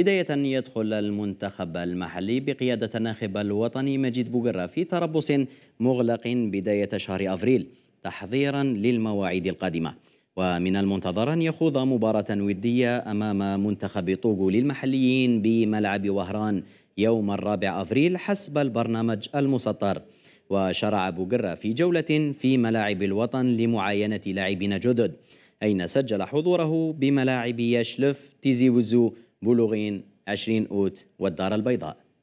بداية يدخل المنتخب المحلي بقيادة الناخب الوطني مجيد بوغرا في تربص مغلق بداية شهر أفريل تحضيرا للمواعيد القادمة ومن المنتظر أن يخوض مباراة ودية أمام منتخب طوغو للمحليين بملعب وهران يوم الرابع أفريل حسب البرنامج المسطر وشرع بوغرا في جولة في ملاعب الوطن لمعاينة لاعبين جدد أين سجل حضوره بملاعب يشلف تيزي وزو بلوغين 20 أوت والدار البيضاء